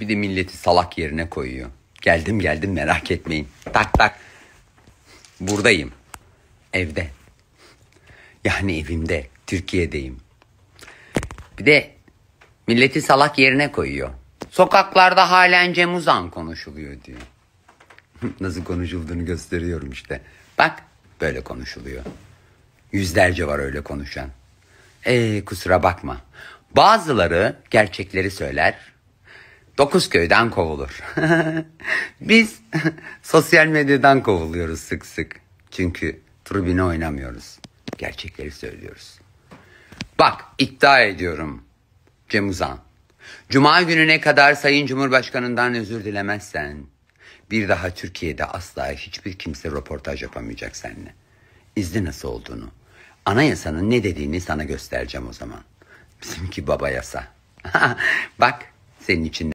Bir de milleti salak yerine koyuyor. Geldim geldim merak etmeyin. Tak tak. Buradayım. Evde. Yani evimde. Türkiye'deyim. Bir de milleti salak yerine koyuyor. Sokaklarda halen Cem Uzan konuşuluyor diyor. Nasıl konuşulduğunu gösteriyorum işte. Bak böyle konuşuluyor. Yüzlerce var öyle konuşan. Ee kusura bakma. Bazıları gerçekleri söyler, dokuz köyden kovulur. Biz sosyal medyadan kovuluyoruz sık sık. Çünkü tribüne oynamıyoruz. Gerçekleri söylüyoruz. Bak iddia ediyorum Cem Uzan. Cuma gününe kadar Sayın Cumhurbaşkanı'ndan özür dilemezsen bir daha Türkiye'de asla hiçbir kimse röportaj yapamayacak seninle. İzni nasıl olduğunu, anayasanın ne dediğini sana göstereceğim o zaman. Bizimki baba yasa. Bak senin için